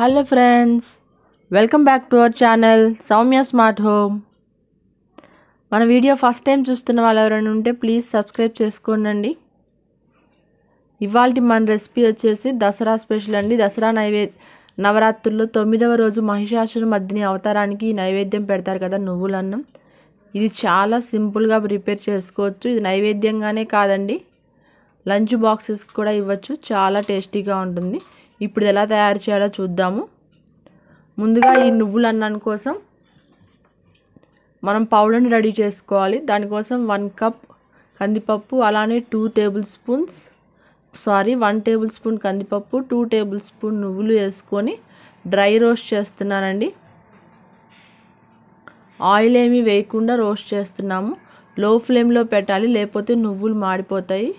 hello friends welcome back to our channel Soumya smart home మన video first time చూస్తున్న వాళ్ళు ఎవరైనా ఉంటే ప్లీజ్ సబ్స్క్రైబ్ చేసుకోండి ఇవాళ మన రెసిపీ వచ్చేసి దసరా స్పెషల్ అండి దసరా నైవే నవరాత్రుల్లో తొమ్మిదవ రోజు మహిషాసుర మధ్యని అవతారానికి నైవేద్యం పెడతారు కదా నువ్వులన్నం ఇది చాలా సింపుల్గా ప్రిపేర్ చేసుకోవచ్చు ఇది నైవేద్యంగానే కాదండి లంచ్ బాక్సెస్ కూడా ఇవ్వచ్చు చాలా టేస్టీగా ఉంటుంది ఇప్పుడు ఎలా తయారు చేయాలో చూద్దాము ముందుగా ఈ నువ్వుల అన్నం కోసం మనం పౌడర్ని రెడీ చేసుకోవాలి దానికోసం వన్ కప్ కందిపప్పు అలానే two tablespoons sorry one tablespoon కందిపప్పు టూ టేబుల్ స్పూన్ నువ్వులు వేసుకొని డ్రై రోస్ట్ చేస్తున్నానండి ఆయిల్ ఏమీ వేయకుండా రోస్ట్ చేస్తున్నాము లో ఫ్లేమ్లో పెట్టాలి లేకపోతే నువ్వులు మాడిపోతాయి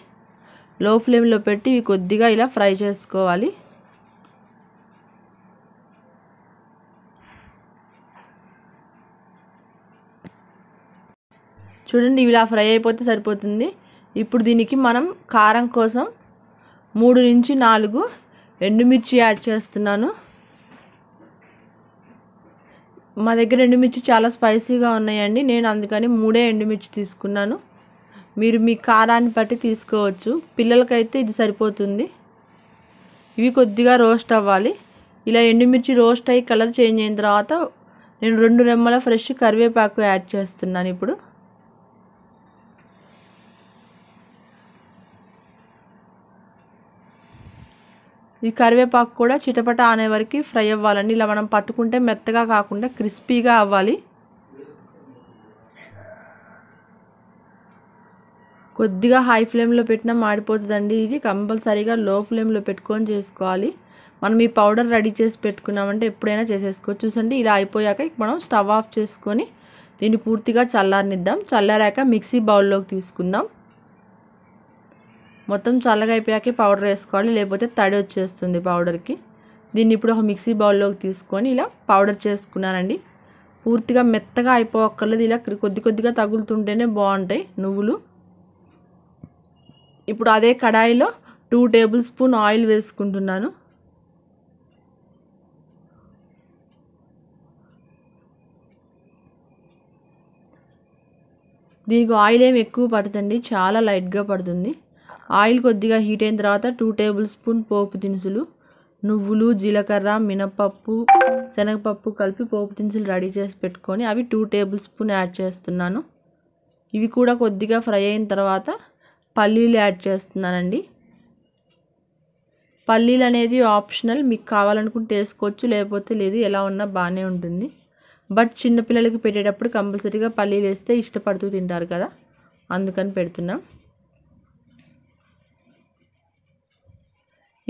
లో ఫ్లేమ్లో పెట్టి ఇవి కొద్దిగా ఇలా ఫ్రై చేసుకోవాలి చూడండి ఇలా ఫ్రై అయిపోతే సరిపోతుంది ఇప్పుడు దీనికి మనం కారం కోసం మూడు నుంచి నాలుగు ఎండుమిర్చి యాడ్ చేస్తున్నాను మా దగ్గర ఎండుమిర్చి చాలా స్పైసీగా ఉన్నాయండి నేను అందుకని మూడే ఎండుమిర్చి తీసుకున్నాను మీరు మీ కారాన్ని బట్టి తీసుకోవచ్చు పిల్లలకైతే ఇది సరిపోతుంది ఇవి కొద్దిగా రోస్ట్ అవ్వాలి ఇలా ఎండుమిర్చి రోస్ట్ అయ్యి కలర్ చేంజ్ అయిన తర్వాత నేను రెండు రెమ్మల ఫ్రెష్ కరివేపాకు యాడ్ చేస్తున్నాను ఇప్పుడు ఈ కరివేపాకు కూడా చిటపట అనే వరకు ఫ్రై అవ్వాలండి ఇలా మనం పట్టుకుంటే మెత్తగా కాకుండా క్రిస్పీగా అవ్వాలి కొద్దిగా హై ఫ్లేమ్లో పెట్టినా మాడిపోతుందండి ఇది కంపల్సరీగా లో ఫ్లేమ్లో పెట్టుకొని చేసుకోవాలి మనం ఈ పౌడర్ రెడీ చేసి పెట్టుకున్నామంటే ఎప్పుడైనా చేసేసుకోవచ్చు చూసండి ఇలా అయిపోయాక మనం స్టవ్ ఆఫ్ చేసుకొని దీన్ని పూర్తిగా చల్లారనిద్దాం చల్లారాక మిక్సీ బౌల్లోకి తీసుకుందాం మొత్తం చల్లగా అయిపోయాక పౌడర్ వేసుకోవాలి లేకపోతే తడి వచ్చేస్తుంది పౌడర్కి దీన్ని ఇప్పుడు ఒక మిక్సీ బౌల్లోకి తీసుకొని ఇలా పౌడర్ చేసుకున్నానండి పూర్తిగా మెత్తగా అయిపోక్కర్లేదు ఇలా కొద్ది కొద్దిగా తగులుతుంటేనే బాగుంటాయి నువ్వులు ఇప్పుడు అదే కడాయిలో టూ టేబుల్ స్పూన్ ఆయిల్ వేసుకుంటున్నాను దీనికి ఆయిల్ ఏమి ఎక్కువ పడుతుంది చాలా లైట్గా పడుతుంది ఆయిల్ కొద్దిగా హీట్ అయిన తర్వాత టూ టేబుల్ స్పూన్ పోపు దినుసులు నువ్వులు జీలకర్ర మినపప్పు శనగపప్పు కలిపి పోపు దినుసులు రెడీ చేసి పెట్టుకొని అవి టూ టేబుల్ స్పూన్ యాడ్ చేస్తున్నాను ఇవి కూడా కొద్దిగా ఫ్రై అయిన తర్వాత పల్లీలు యాడ్ చేస్తున్నానండి పల్లీలు అనేది ఆప్షనల్ మీకు కావాలనుకుంటే వేసుకోవచ్చు లేకపోతే లేదు ఎలా ఉన్నా బాగానే ఉంటుంది బట్ చిన్నపిల్లలకి పెట్టేటప్పుడు కంపల్సరీగా పల్లీలు వేస్తే ఇష్టపడుతూ తింటారు కదా అందుకని పెడుతున్నాం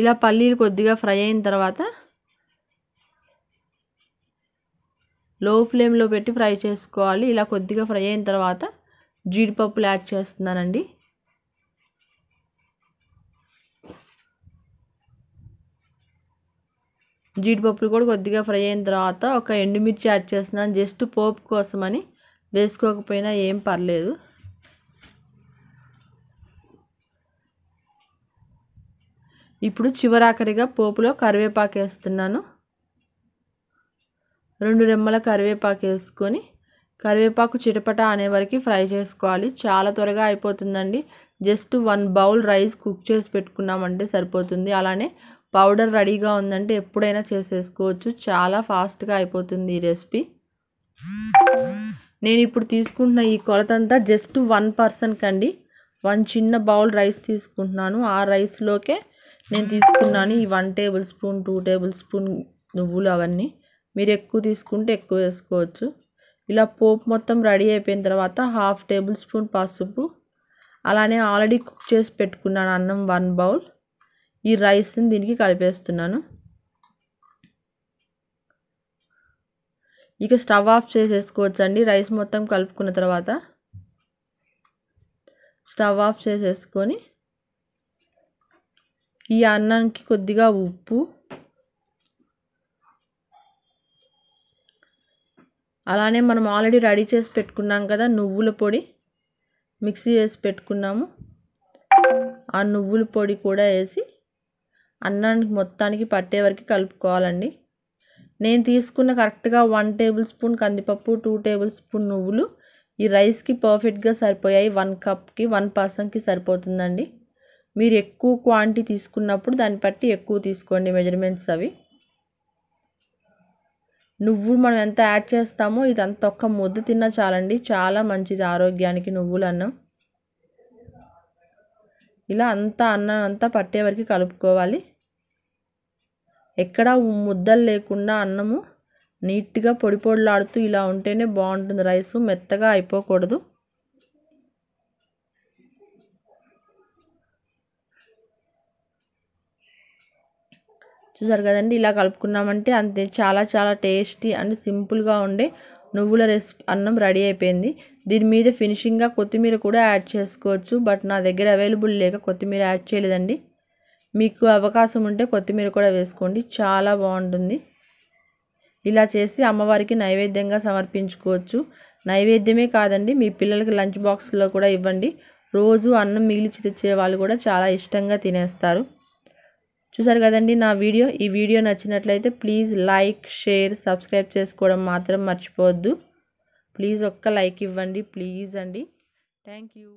ఇలా పల్లీలు కొద్దిగా ఫ్రై అయిన తర్వాత లో ఫ్లేమ్లో పెట్టి ఫ్రై చేసుకోవాలి ఇలా కొద్దిగా ఫ్రై అయిన తర్వాత జీడిపప్పులు యాడ్ చేస్తున్నానండి జీడిపప్పులు కూడా కొద్దిగా ఫ్రై అయిన తర్వాత ఒక ఎండుమిర్చి యాడ్ చేస్తున్నాను జస్ట్ పోపు కోసమని వేసుకోకపోయినా ఏం పర్లేదు ఇప్పుడు చివరాఖరిగా పోపులో కరివేపాకు వేస్తున్నాను రెండు రెమ్మల కరివేపాకు వేసుకొని కరివేపాకు చిటపట అనే వరకు ఫ్రై చేసుకోవాలి చాలా త్వరగా అయిపోతుందండి just one bowl rice cook చేసి పెట్టుకున్నామంటే సరిపోతుంది అలానే పౌడర్ రెడీగా ఉందంటే ఎప్పుడైనా చేసేసుకోవచ్చు చాలా ఫాస్ట్గా అయిపోతుంది ఈ రెసిపీ నేను ఇప్పుడు తీసుకుంటున్న ఈ కొలతంతా జస్ట్ వన్ పర్సన్కి అండి వన్ చిన్న బౌల్ రైస్ తీసుకుంటున్నాను ఆ రైస్లోకే నేను తీసుకున్నాను ఈ one tablespoon two tablespoon నువ్వులు అవన్నీ మీరు ఎక్కువ తీసుకుంటే ఎక్కువ వేసుకోవచ్చు ఇలా పోపు మొత్తం రెడీ అయిపోయిన తర్వాత హాఫ్ టేబుల్ స్పూన్ పసుపు అలానే ఆల్రెడీ కుక్ చేసి పెట్టుకున్నాను అన్నం వన్ బౌల్ ఈ రైస్ని దీనికి కలిపేస్తున్నాను ఇక స్టవ్ ఆఫ్ చేసేసుకోవచ్చండి రైస్ మొత్తం కలుపుకున్న తర్వాత స్టవ్ ఆఫ్ చేసేసుకొని ఈ అన్నానికి కొద్దిగా ఉప్పు అలానే మనం ఆల్రెడీ రెడీ చేసి పెట్టుకున్నాం కదా నువ్వుల పొడి మిక్సీ చేసి పెట్టుకున్నాము ఆ నువ్వుల పొడి కూడా వేసి అన్నానికి మొత్తానికి పట్టే వరకు కలుపుకోవాలండి నేను తీసుకున్న కరెక్ట్గా వన్ టేబుల్ స్పూన్ కందిపప్పు టూ టేబుల్ స్పూన్ నువ్వులు ఈ రైస్కి పర్ఫెక్ట్గా సరిపోయాయి వన్ కప్కి వన్ పర్సన్కి సరిపోతుందండి మీరు ఎక్కువ క్వాంటిటీ తీసుకున్నప్పుడు దాన్ని బట్టి ఎక్కువ తీసుకోండి మెజర్మెంట్స్ అవి నువ్వులు మనం ఎంత యాడ్ చేస్తామో ఇది అంత ఒక్క ముద్ద తిన్నా చాలండి చాలా మంచిది ఆరోగ్యానికి నువ్వులు అన్నం ఇలా అంతా అన్నం అంతా పట్టే వరకు కలుపుకోవాలి ఎక్కడా ముద్దలు లేకుండా అన్నము నీట్గా పొడి పొడులాడుతూ ఇలా ఉంటేనే బాగుంటుంది రైస్ మెత్తగా అయిపోకూడదు చూసారు కదండి ఇలా కలుపుకున్నామంటే అంతే చాలా చాలా టేస్టీ అండ్ సింపుల్గా ఉండే నువ్వుల రెసిపీ అన్నం రెడీ అయిపోయింది దీని మీద ఫినిషింగ్గా కొత్తిమీర కూడా యాడ్ చేసుకోవచ్చు బట్ నా దగ్గర అవైలబుల్ లేక కొత్తిమీర యాడ్ చేయలేదండి మీకు అవకాశం ఉంటే కొత్తిమీర కూడా వేసుకోండి చాలా బాగుంటుంది ఇలా చేసి అమ్మవారికి నైవేద్యంగా సమర్పించుకోవచ్చు నైవేద్యమే కాదండి మీ పిల్లలకి లంచ్ బాక్స్లో కూడా ఇవ్వండి రోజు అన్నం మిగిలిచి తెచ్చే వాళ్ళు కూడా చాలా ఇష్టంగా తినేస్తారు చూసారు కదండి నా వీడియో ఈ వీడియో నచ్చినట్లయితే ప్లీజ్ లైక్ షేర్ సబ్స్క్రైబ్ చేసుకోవడం మాత్రం మర్చిపోవద్దు ప్లీజ్ ఒక్క లైక్ ఇవ్వండి ప్లీజ్ అండి థ్యాంక్ యూ